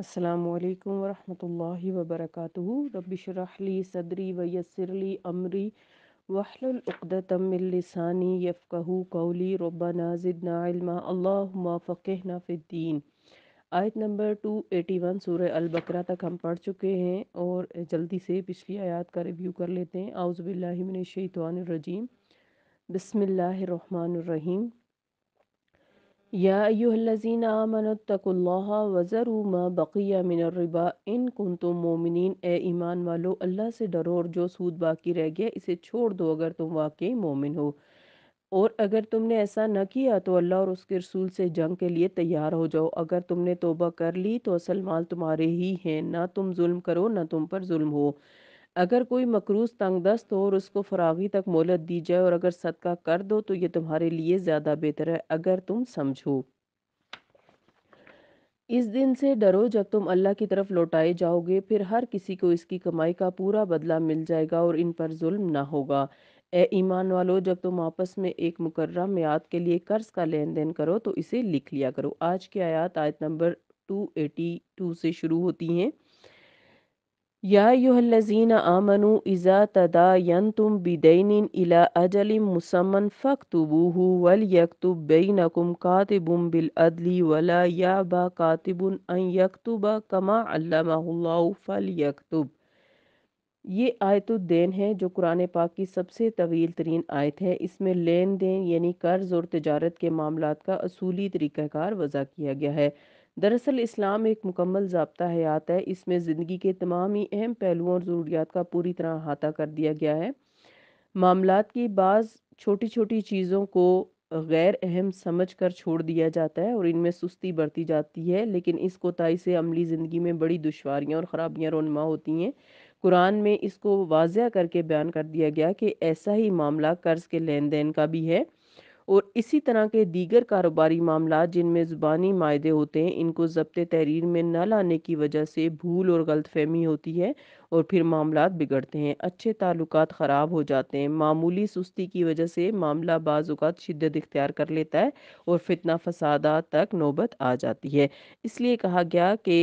असलकम वरहमल वबरक रबिशरहली सदरी वयसरली अमरी वहलतमिलसानी यफ़ू कौली रबाना ज़िदना अल्लाम फ़कह फ़िद्दीन आयत नंबर टू एटी वन सूर अलबकरा तक हम पढ़ चुके हैं और जल्दी से पिछली आयत का रिव्यू कर लेते हैं आउज़बिल्लिमिनशैतवानरजीम बसमिल्लर या अयुहलजीन बकिया इन कुन तुम मोमिन ए ईमान वालो अल्लाह से डरो और जो सूद बाकी रह गया इसे छोड़ दो अगर तुम वाकई मोमिन हो और अगर तुमने ऐसा न किया तो अल्लाह और उसके रसूल से जंग के लिए तैयार हो जाओ अगर तुमने तोबा कर ली तो असल माल तुम्हारे ही हैं ना तुम जुल्म करो ना तुम पर जुल्म हो अगर कोई मकरूज तंगदस्त हो और उसको फरागी तक मोहलत दी जाए और अगर सदका कर दो तो ये तुम्हारे लिए ज़्यादा बेहतर है अगर तुम समझो इस दिन से डरो जब तुम अल्लाह की तरफ लौटाए जाओगे फिर हर किसी को इसकी कमाई का पूरा बदला मिल जाएगा और इन पर जुल्म ना होगा ए ईमान वालों जब तुम आपस में एक मुकर्र मियाद के लिए कर्ज का लेन देन करो तो इसे लिख लिया करो आज की आयात आयत नंबर 282 से शुरू होती हैं याजीन आमनु इज़ा तदायन तुम बिदैन इला मुसमन वल यकतुब बेनकुम कातिबुम बिल अदली वला या बा कातिबुन कमा फल यकतुब ये आयतुद्दीन है जो कुरान पाक की सबसे तवील तरीन आयत है इसमें लेन देन यानी कर्ज और तजारत के मामला का असूली तरीक़ाकार वज़ा किया गया है दरअसल इस्लाम एक मुकम्मल जबता हयात है इसमें ज़िंदगी के तमाम ही अहम पहलुओं और ज़रूरियात का पूरी तरह अहाता कर दिया गया है मामलात की बाज़ छोटी छोटी चीज़ों को गैर अहम समझ कर छोड़ दिया जाता है और इनमें सुस्ती बरती जाती है लेकिन इस कोताही से अमली ज़िंदगी में बड़ी दुशारियाँ और ख़राबियाँ रोनमा होती हैं कुरान में इसको वाजिया करके बयान कर दिया गया कि ऐसा ही मामला कर्ज़ के लेन देन का भी है और इसी तरह के दीगर कारोबारी मामला जिनमें ज़ुबानी माहे होते हैं इनको जब्त तहरीर में न लाने की वजह से भूल और गलतफहमी होती है और फिर मामला बिगड़ते हैं अच्छे ताल्लुक ख़राब हो जाते हैं मामूली सुस्ती की वजह से मामला बाज़ात शिदत इख्तियार कर लेता है और फितना फसादा तक नौबत आ जाती है इसलिए कहा गया कि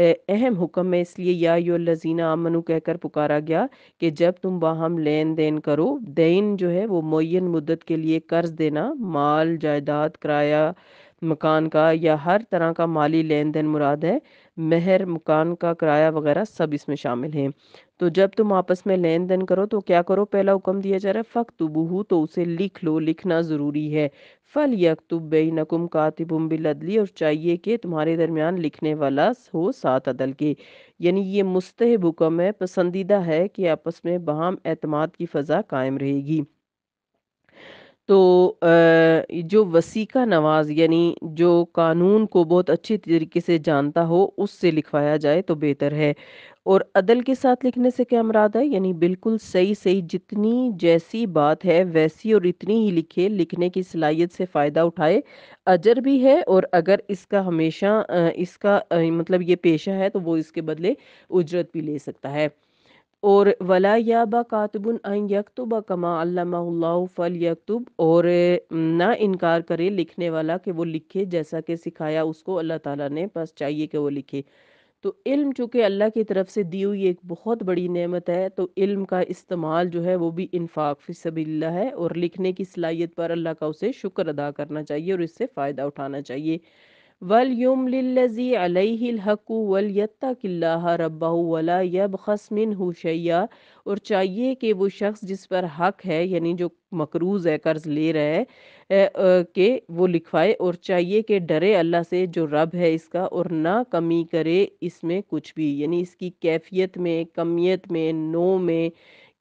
अहम हुक्म में इसलिए या यो लजीना आमनु कहकर पुकारा गया कि जब तुम बाहम लेन देन करो देन जो है वो मुन मुद्दत के लिए कर्ज देना माल जायदाद किराया मकान का या हर तरह का माली लेन देन मुराद है महर मकान का किराया वगैरह सब इसमें शामिल हैं तो जब तुम आपस में लेन देन करो तो क्या करो पहला हुक्म दिया जा रहा है फ़क तुबू तो उसे लिख लो लिखना ज़रूरी है फल यक यकतुब नकुम कातिबुम बिलदली और चाहिए कि तुम्हारे दरमियान लिखने वाला हो सात अदल के यानी ये मुस्तहब हुक्म है पसंदीदा है कि आपस में बहम एतमाद की फ़ज़ा कायम रहेगी तो जो वसीका नवाज यानी जो कानून को बहुत अच्छे तरीके से जानता हो उससे लिखवाया जाए तो बेहतर है और अदल के साथ लिखने से क्या मराद है यानी बिल्कुल सही सही जितनी जैसी बात है वैसी और इतनी ही लिखे लिखने की सलाहियत से फ़ायदा उठाए अजर भी है और अगर इसका हमेशा इसका मतलब ये पेशा है तो वो इसके बदले उजरत भी ले सकता है और वला या बा कातबन अन यकतुब कमा फ़ल यकतुब और ना इनकार करे लिखने वाला कि वो लिखे जैसा कि सिखाया उसको अल्लाह ताला ने बस चाहिए कि वो लिखे तो इल्म चूँकि अल्लाह की तरफ से दी हुई एक बहुत बड़ी नेमत है तो इल्म का इस्तेमाल जो है वो भी इन्फाक फिसबिल्ला है और लिखने की सलाहियत पर अल्लाह का उसे शुक्र अदा करना चाहिए और इससे फ़ायदा उठाना चाहिए वलयुम लिल्लजी अलहक वलियतः रबा वला यब खसमिन हुशैया और चाहिए कि वो शख्स जिस पर हक है यानी जो मकरूज़ है कर्ज़ ले रहा है के वो लिखवाए और चाहिए कि डरे अल्लाह से जो रब है इसका और ना कमी करे इसमें कुछ भी यानी इसकी कैफियत में कमियत में नो में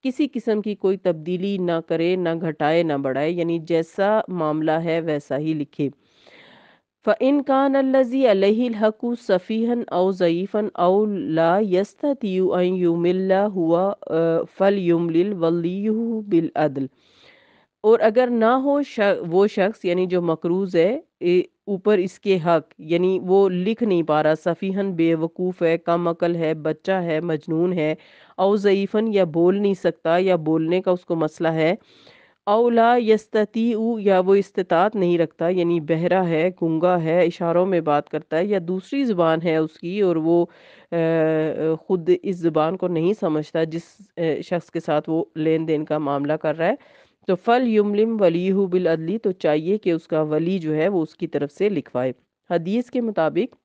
किसी किस्म की कोई तब्दीली ना करे ना घटाए ना बढ़ाए यानी जैसा मामला है वैसा ही लिखे फ़िन कान अल्लज़ी अलहक़ु सफ़ीहन अव ज़यीफ़न अव ला यस्तुमिल्ला हुआ फ़ल युमल वली बिलअदल और अगर ना हो शक, वो शख्स यानी जो मकरूज है ऊपर इसके हक यानी वो लिख नहीं पा रहा सफ़ीहन बेवकूफ़ है कम अकल है बच्चा है मजनून है और ज़यीफ़न या बोल नहीं सकता या बोलने का उसको मसला है अवला यस्तती या वो इस्तात नहीं रखता यानी बहरा है गंगा है इशारों में बात करता है या दूसरी ज़ुबान है उसकी और वो ख़ुद इस ज़ुबान को नहीं समझता जिस शख्स के साथ वो लेन देन का मामला कर रहा है तो फ़ल युमलिम वली बिल अदली तो चाहिए कि उसका वली जो है वो उसकी तरफ से लिखवाए हदीस के मुताबिक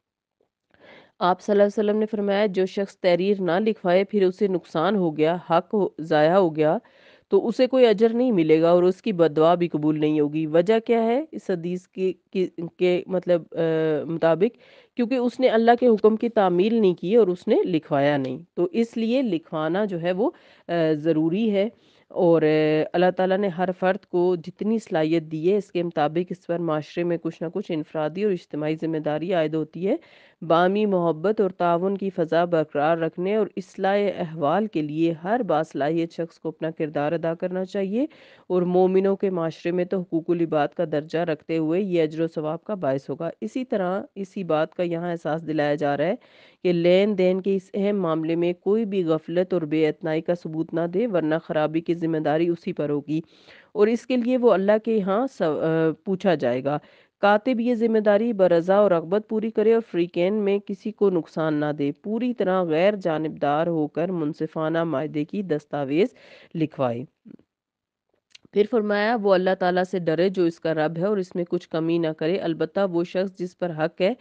आप सल्लल्लाहु अलैहि वसल्लम ने फरमाया जो शख्स तहरीर ना लिखवाए फिर उसे नुकसान हो गया हक ज़ाया हो गया तो उसे कोई अजर नहीं मिलेगा और उसकी बदवा भी कबूल नहीं होगी वजह क्या है इस हदीस के के, के मतलब मुताबिक क्योंकि उसने अल्लाह के हुक्म की तामील नहीं की और उसने लिखवाया नहीं तो इसलिए लिखवाना जो है वो ज़रूरी है और अल्लाह ताला ने हर फ़र्द को जितनी सलाहियत दी है इसके मुताबिक इस पर माशरे में कुछ ना कुछ इनफरादी और इज्तमाही ज़िम्मेदारी आयद होती है बामी मोहब्बत और ताउन की फ़जा बरकरार रखने और असलाह अहवाल के लिए हर बासलाहियत शख्स को अपना किरदार अदा करना चाहिए और मोमिनों के माशरे में तो हकूक़ुलबात का दर्जा रखते हुए ये अजर का बायस होगा इसी तरह इसी बात का यहाँ एहसास दिलाया जा रहा है कि लेन देन के इस अहम मामले में कोई भी गफलत और बेअतनाई का सबूत ना दे वरना खराबी की जिम्मेदारी उसी पर होगी और इसके लिए वो अल्लाह के यहाँ पूछा जाएगा कातिब ये जिम्मेदारी बरजा और रगबत पूरी करे और फ्रीकेन में किसी को नुकसान ना दे पूरी तरह गैर जानबदार होकर मुनसिफाना माहे की दस्तावेज लिखवाए फिर फरमाया वो अल्लाह ताला से डरे जो इसका रब है और इसमें कुछ कमी ना करे अलबत् वो शख्स जिस पर हक है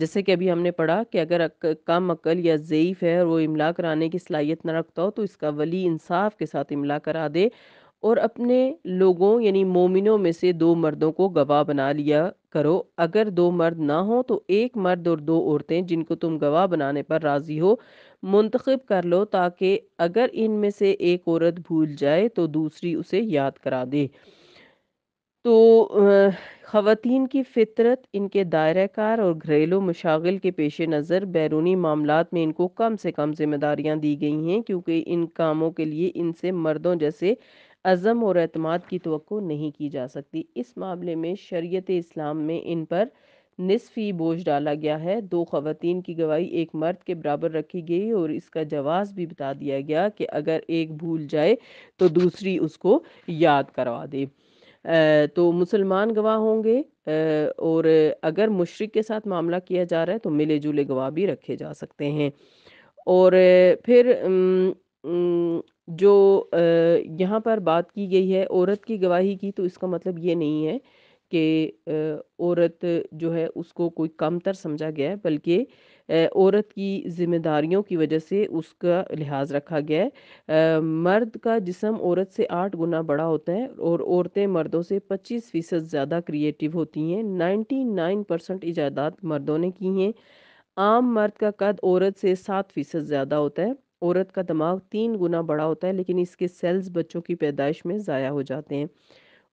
जैसे कि अभी हमने पढ़ा कि अगर कम अकल या ज़ैफ़ है और वो इमला कराने की सलाहियत न रखता हो तो इसका वली इंसाफ के साथ इमला करा दे और अपने लोगों यानी मोमिनों में से दो मर्दों को गवाह बना लिया करो अगर दो मर्द ना हो तो एक मर्द और दो औरतें जिनको तुम गवाह बनाने पर राज़ी हो मुंतखब कर लो ताकि अगर इनमें से एक औरत भूल जाए तो दूसरी उसे याद करा दे तो ख़वान की फितरत इनके दायरेकार और घरेलू मशागिल के पेश नज़र बैरूनी मामला में इनको कम से कम जिम्मेदारियाँ दी गई हैं क्योंकि इन कामों के लिए इनसे मर्दों जैसे अज़म और अतमाद की तो नहीं की जा सकती इस मामले में शरीत इस्लाम में इन पर निसफ़ी बोझ डाला गया है दो खवतान की गवाही एक मर्द के बराबर रखी गई और इसका जवाब भी बता दिया गया कि अगर एक भूल जाए तो दूसरी उसको याद करवा दे तो मुसलमान गवाह होंगे और अगर मुशरक के साथ मामला किया जा रहा है तो मिले जुले गवाह भी रखे जा सकते हैं और फिर जो यहाँ पर बात की गई है औरत की गवाही की तो इसका मतलब ये नहीं है कि औरत जो है उसको कोई कमतर समझा गया है बल्कि औरत की जिम्मेदारियों की वजह से उसका लिहाज रखा गया है मर्द का जिसम औरत से आठ गुना बड़ा होता है और औरतें मर्दों से पच्चीस फीसद ज़्यादा क्रिएटिव होती हैं नाइन्टी नाइन परसेंट ईजादात मर्दों ने की हैं आम मर्द का कद औरत से सात फीसद ज़्यादा होता है औरत का दिमाग तीन गुना बड़ा होता है लेकिन इसके सेल्स बच्चों की पैदाइश में ज़ाया हो जाते हैं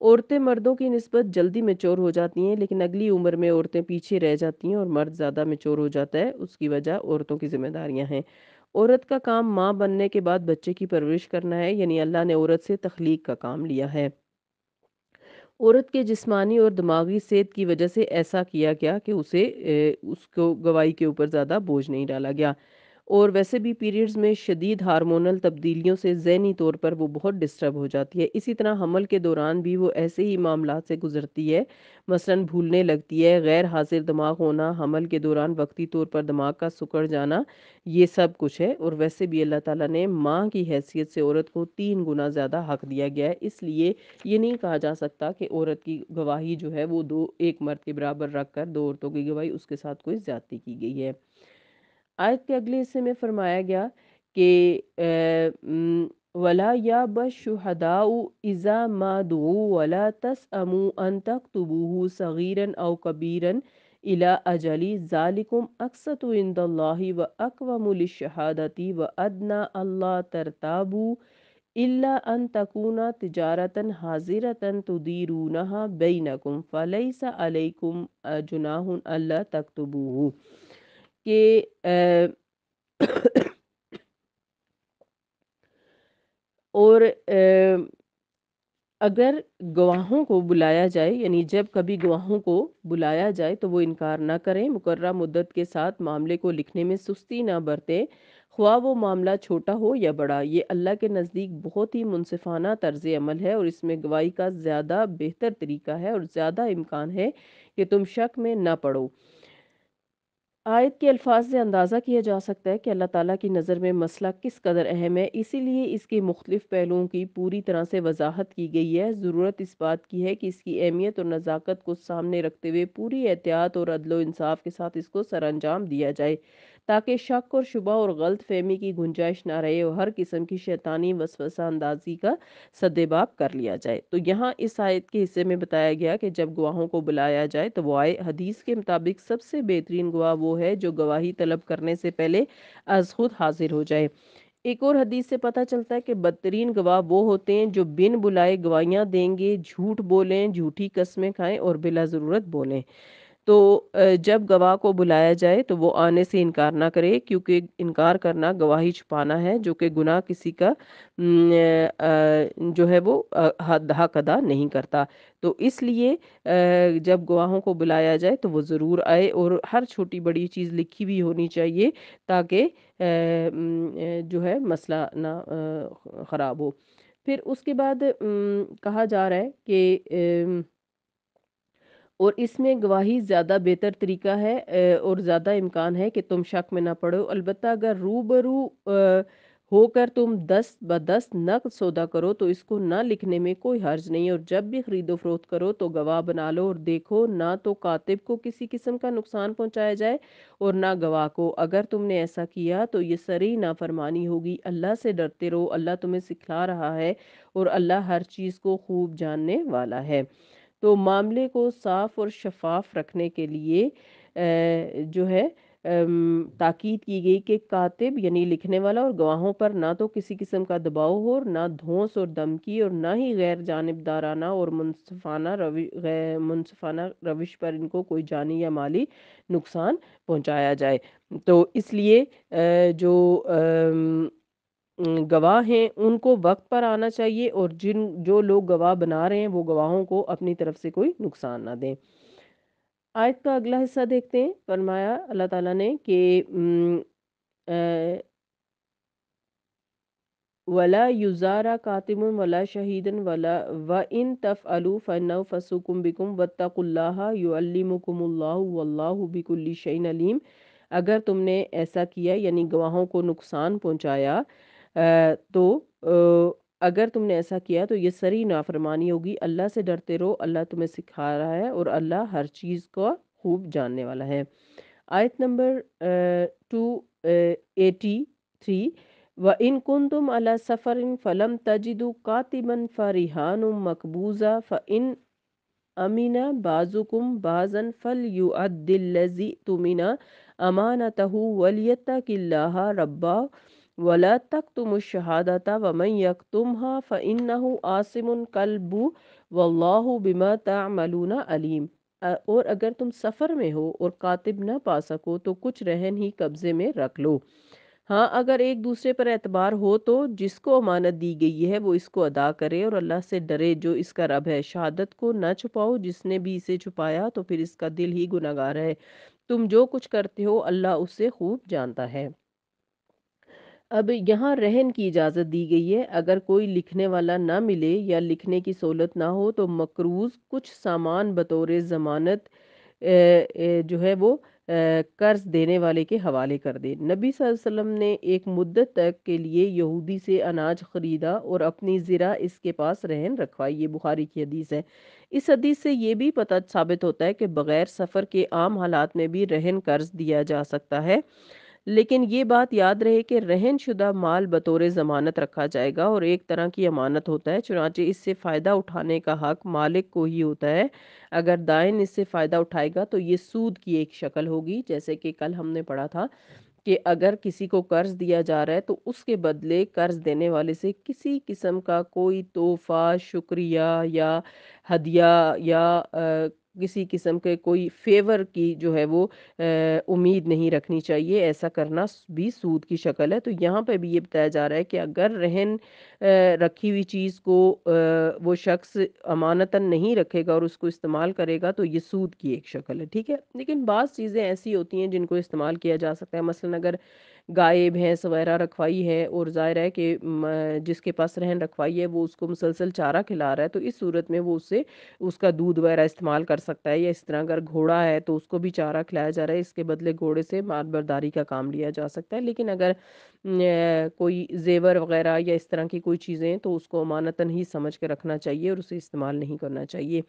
औरतें मर्दों की नस्बत जल्दी मेचोर हो जाती हैं लेकिन अगली उम्र में औरतें पीछे रह जाती हैं और मर्द ज़्यादा मेचोर हो जाता है उसकी वजह औरतों की जिम्मेदारियां हैं औरत का काम माँ बनने के बाद बच्चे की परवरिश करना है यानी अल्लाह ने औरत से तख्लीक का काम लिया है औरत के जिस्मानी और दिमागी सेहत की वजह से ऐसा किया गया कि उसे ए, उसको गवाही के ऊपर ज़्यादा बोझ नहीं डाला गया और वैसे भी पीरियड्स में शदीद हारमोनल तब्दीलियों से जहनी तौर पर वो बहुत डिस्टर्ब हो जाती है इसी तरह हमल के दौरान भी वो ऐसे ही मामला से गुजरती है मसलन भूलने लगती है गैर हाजिर दिमाग होना हमल के दौरान वक्ती तौर पर दिमाग का सुकड़ जाना ये सब कुछ है और वैसे भी अल्लाह ताला ने माँ की हैसियत से औरत को तीन गुना ज़्यादा हक दिया गया है इसलिए ये नहीं कहा जा सकता कि औरत की गवाही जो है वो दो एक मर्द के बराबर रख कर दो औरतों की गवाही उसके साथ कोई ज़्यादती की गई है आयत के अगले हिस्से में फरमाया गया कि वला या बशहदाऊ इज़ा मा मादू वला तस अमु अन तक तबूह सगीरन अव कबीरन इला अजली ज़ालिकुम अक्सत इंदल्लाही व अकवमुल शहादती व अदना अल्ला तरताबू इल्ला अन तकूना तिजारतन हाजिरतन तुदीरूनहा बेनकुम फ़लैसा अलैकुम जुनाह तक तकतबूहू कि और अगर गवाहों को बुलाया जाए यानी जब कभी गवाहों को बुलाया जाए तो वो इनकार ना करें मुकर्रा मुद्दत के साथ मामले को लिखने में सुस्ती ना बरतें ख्वा वो मामला छोटा हो या बड़ा ये अल्लाह के नज़दीक बहुत ही मुनफाना तर्ज अमल है और इसमें गवाही का ज़्यादा बेहतर तरीका है और ज़्यादा इम्कान है कि तुम शक में ना पड़ो आयत के अल्फाज से अंदाज़ा किया जा सकता है कि अल्लाह ताला की नज़र में मसला किस कदर अहम है इसीलिए इसके मुख्तलिफ पहलुओं की पूरी तरह से वजाहत की गई है ज़रूरत इस बात की है कि इसकी अहमियत और नज़ाकत को सामने रखते हुए पूरी एहतियात और अदलो इंसाफ के साथ इसको सर अंजाम दिया जाए ताकि शक और शुबा और गलत फहमी की गुंजाइश ना रहे और हर किस्म की शैतानी वसवसा अंदाजी का सदेबाप कर लिया जाए तो यहाँ इस आयत के हिस्से में बताया गया कि जब गवाहों को बुलाया जाए तो वो आए हदीस के मुताबिक सबसे बेहतरीन गवाह वो है जो गवाही तलब करने से पहले अज खुद हाजिर हो जाए एक और हदीस से पता चलता है कि बदतरीन गवाह वो होते हैं जो बिन बुलाए गवाहियाँ देंगे झूठ बोलें झूठी कस्में खाएं और बिला ज़रूरत बोलें तो जब गवाह को बुलाया जाए तो वो आने से इनकार ना करे क्योंकि इनकार करना गवाही छुपाना है जो कि गुनाह किसी का जो है वो हक अदा नहीं करता तो इसलिए जब गवाहों को बुलाया जाए तो वो ज़रूर आए और हर छोटी बड़ी चीज़ लिखी भी होनी चाहिए ताकि जो है मसला ना ख़राब हो फिर उसके बाद कहा जा रहा है कि और इसमें गवाही ज़्यादा बेहतर तरीका है और ज़्यादा इम्कान है कि तुम शक में ना पड़ो अलबत्त अगर रूबरू होकर तुम दस्त दस नकद सौदा करो तो इसको ना लिखने में कोई हर्ज नहीं और जब भी खरीदो फरोख्त करो तो गवाह बना लो और देखो ना तो कातिब को किसी किस्म का नुकसान पहुंचाया जाए और ना गवाह को अगर तुमने ऐसा किया तो ये सरी नाफरमानी होगी अल्लाह से डरते रहो अल्लाह तुम्हें सिखला रहा है और अल्लाह हर चीज़ को खूब जानने वाला है तो मामले को साफ और शफाफ रखने के लिए जो है ताकीद की गई कि कातिब यानी लिखने वाला और गवाहों पर ना तो किसी किस्म का दबाव हो और ना धोस और धमकी और ना ही गैर जानबदाराना और मुनफाना रवि मुनफाना रविश पर इनको कोई जानी या माली नुकसान पहुंचाया जाए तो इसलिए जो गवाह हैं उनको वक्त पर आना चाहिए और जिन जो लोग गवाह बना रहे हैं वो गवाहों को अपनी तरफ से कोई नुकसान ना दें आयत का अगला हिस्सा देखते हैं फरमाया अल्लाह ताला ने कि वला युजारा कातिम वला शहीदन वला व इन तफ अलू फ़न फ़सुकुम बिकुम वत्तकुल्ला युअल्लिमुकुमुल्लाहु बिकुल्ली शैन अलीम अगर तुमने ऐसा किया यानी गवाहों को नुकसान पहुंचाया तो अगर तुमने ऐसा किया तो ये सरी नाफरमानी होगी अल्लाह से डरते रहो अल्लाह तुम्हें सिखा रहा है और अल्लाह हर चीज़ को खूब जानने वाला है आयत नंबर टू एटी थ्री व इन कुन तुम अला सफ़र इन फ़लम तजिदु कातिबन फ़रिहान मकबूज़ा फ़ इन अमीना बाजुकुम बाजन फल यू अदिल्लजी तुमिना अमानतहु वलियत किल्ला रब्बा वला तक तुम शहादता वमन यक तुम हा फ़िन आसिम कलबू वल्लाह बिमा तमलूना अलीम और अगर तुम सफ़र में हो और कातिब ना पा सको तो कुछ रहन ही कब्ज़े में रख लो हाँ अगर एक दूसरे पर एतबार हो तो जिसको अमानत दी गई है वो इसको अदा करे और अल्लाह से डरे जो इसका रब है शहादत को ना छुपाओ जिसने भी इसे छुपाया तो फिर इसका दिल ही गुनागार है तुम जो कुछ करते हो अल्लाह उससे खूब जानता है अब यहाँ रहन की इजाज़त दी गई है अगर कोई लिखने वाला ना मिले या लिखने की सहूलत ना हो तो मकरूज़ कुछ सामान बतौर ज़मानत जो है वो कर्ज देने वाले के हवाले कर दे नबी वसल्लम ने एक मुद्दत तक के लिए यहूदी से अनाज ख़रीदा और अपनी ज़रा इसके पास रहन रखवाई ये बुखारी की हदीस है इस हदीस से ये भी पता साबित होता है कि बग़ैर सफ़र के आम हालात में भी रहन कर्ज दिया जा सकता है लेकिन ये बात याद रहे कि रहन शुदा माल बतौर ज़मानत रखा जाएगा और एक तरह की अमानत होता है चुनाचे इससे फ़ायदा उठाने का हक मालिक को ही होता है अगर दायन इससे फ़ायदा उठाएगा तो ये सूद की एक शक्ल होगी जैसे कि कल हमने पढ़ा था कि अगर किसी को कर्ज दिया जा रहा है तो उसके बदले कर्ज देने वाले से किसी किस्म का कोई तोहफा शुक्रिया या हदिया या आ, किसी किस्म के कोई फेवर की जो है वो उम्मीद नहीं रखनी चाहिए ऐसा करना भी सूद की शक्ल है तो यहाँ पे भी ये बताया जा रहा है कि अगर रहन रखी हुई चीज़ को वो शख्स अमानता नहीं रखेगा और उसको इस्तेमाल करेगा तो ये सूद की एक शक्ल है ठीक है लेकिन बाज़ चीज़ें ऐसी होती हैं जिनको इस्तेमाल किया जा सकता है मसला अगर गाय भैंस वगैरह रखवाई है और ज़ाहिर है कि जिसके पास रहन रखवाई है वो उसको मुसलसल चारा खिला रहा है तो इस सूरत में वो उससे उसका दूध वगैरह इस्तेमाल कर सकता है या इस तरह अगर घोड़ा है तो उसको भी चारा खिलाया जा रहा है इसके बदले घोड़े से मालबरदारी का काम लिया जा सकता है लेकिन अगर कोई जेवर वगैरह या इस तरह की कोई चीज़ें तो उसको अमानता ही समझ के रखना चाहिए और उसे इस्तेमाल नहीं करना चाहिए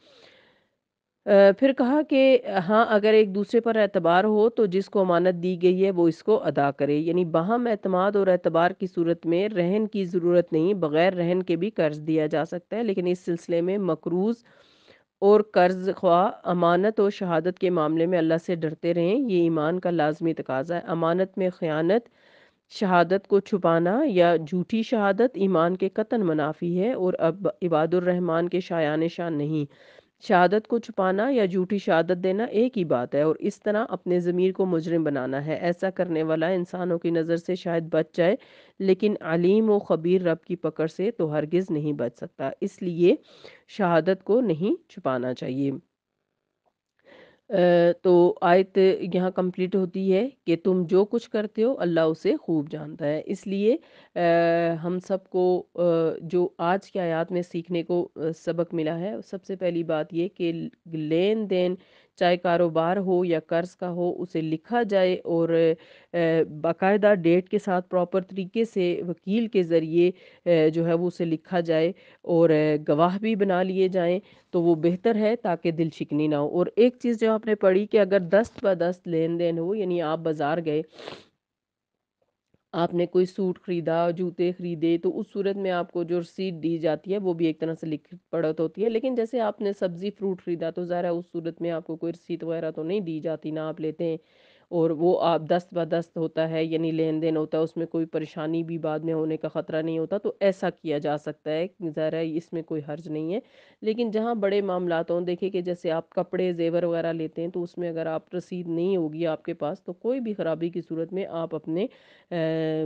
फिर कहा कि हाँ, अगर एक दूसरे पर एतबार हो तो जिसको अमानत दी गई है वो इसको अदा करे। यानी बाहम एतमाद और एतबार की सूरत में रहन की ज़रूरत नहीं, बग़ैर रहन के भी कर्ज़ दिया जा सकता है। लेकिन इस सिलसिले में मकरूज़ और कर्ज़ ख्वा अमानत और शहादत के मामले में अल्लाह से डरते रहें, ये ईमान का लाज़मी तकाज़ा है। अमानत में ख़यानत, शहादत को छुपाना या झूठी शहादत ईमान के कतन मनाफ़ी है और अब रहमान के शायान नहीं। शहादत को छुपाना या झूठी शहादत देना एक ही बात है और इस तरह अपने ज़मीर को मुजरिम बनाना है ऐसा करने वाला इंसानों की नज़र से शायद बच जाए लेकिन अलीम व खबीर रब की पकड़ से तो हरगिज़ नहीं बच सकता इसलिए शहादत को नहीं छुपाना चाहिए तो आयत यहाँ कंप्लीट होती है कि तुम जो कुछ करते हो अल्लाह उसे खूब जानता है इसलिए हम सबको जो आज के आयात में सीखने को सबक मिला है सबसे पहली बात ये कि लेन देन चाहे कारोबार हो या कर्ज का हो उसे लिखा जाए और बाकायदा डेट के साथ प्रॉपर तरीके से वकील के ज़रिए जो है वो उसे लिखा जाए और गवाह भी बना लिए जाएं तो वो बेहतर है ताकि दिल शिकनी ना हो और एक चीज़ जो आपने पढ़ी कि अगर दस्त ब दस्त लेन देन हो यानी आप बाज़ार गए आपने कोई सूट ख़रीदा जूते ख़रीदे तो उस सूरत में आपको जो रसीद दी जाती है वो भी एक तरह से लिखित पड़त होती है लेकिन जैसे आपने सब्ज़ी फ्रूट ख़रीदा तो जरा उस सूरत में आपको कोई रसीद वगैरह तो नहीं दी जाती ना आप लेते हैं और वो आप दस्त ब दस्त होता है यानी लेन देन होता है उसमें कोई परेशानी भी बाद में होने का ख़तरा नहीं होता तो ऐसा किया जा सकता है ज़ाहिर है इसमें कोई हर्ज नहीं है लेकिन जहाँ बड़े मामला हों देखिए कि जैसे आप कपड़े जेवर वगैरह लेते हैं तो उसमें अगर आप रसीद नहीं होगी आपके पास तो कोई भी ख़राबी की सूरत में आप अपने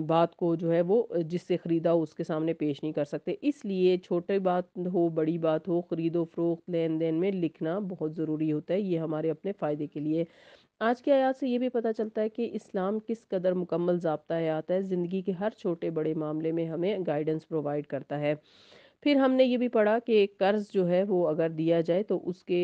बात को जो है वो जिससे ख़रीदा हो उसके सामने पेश नहीं कर सकते इसलिए छोटे बात हो बड़ी बात हो ख़रीदो फरोख्त लेन देन में लिखना बहुत ज़रूरी होता है ये हमारे अपने फ़ायदे के लिए आज के आयात से ये भी पता चलता है कि इस्लाम किस कदर मुकम्मल जबता आयात है ज़िंदगी के हर छोटे बड़े मामले में हमें गाइडेंस प्रोवाइड करता है फिर हमने ये भी पढ़ा कि कर्ज़ जो है वो अगर दिया जाए तो उसके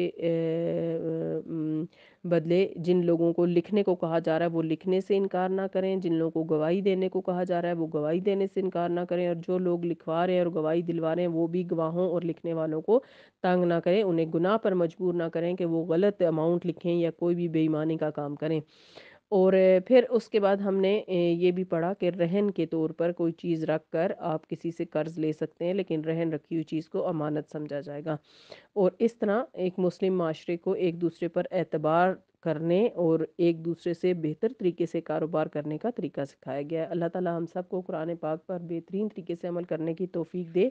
बदले जिन लोगों को लिखने को कहा जा रहा है वो लिखने से इनकार ना करें जिन लोगों को गवाही देने को कहा जा रहा है वो गवाही देने से इनकार ना करें और जो लोग लिखवा रहे हैं और गवाही दिलवा रहे हैं वो भी गवाहों और लिखने वालों को तंग ना करें उन्हें गुनाह पर मजबूर ना करें कि वो गलत अमाउंट लिखें या कोई भी बेईमानी का काम करें और फिर उसके बाद हमने ये भी पढ़ा कि रहन के तौर पर कोई चीज़ रख कर आप किसी से कर्ज़ ले सकते हैं लेकिन रहन रखी हुई चीज़ को अमानत समझा जाएगा और इस तरह एक मुस्लिम माशरे को एक दूसरे पर एतबार करने और एक दूसरे से बेहतर तरीके से कारोबार करने का तरीका सिखाया गया है अल्लाह ताला हम सबको कुरान पाक पर बेहतरीन तरीके से अमल करने की तोफ़ी दे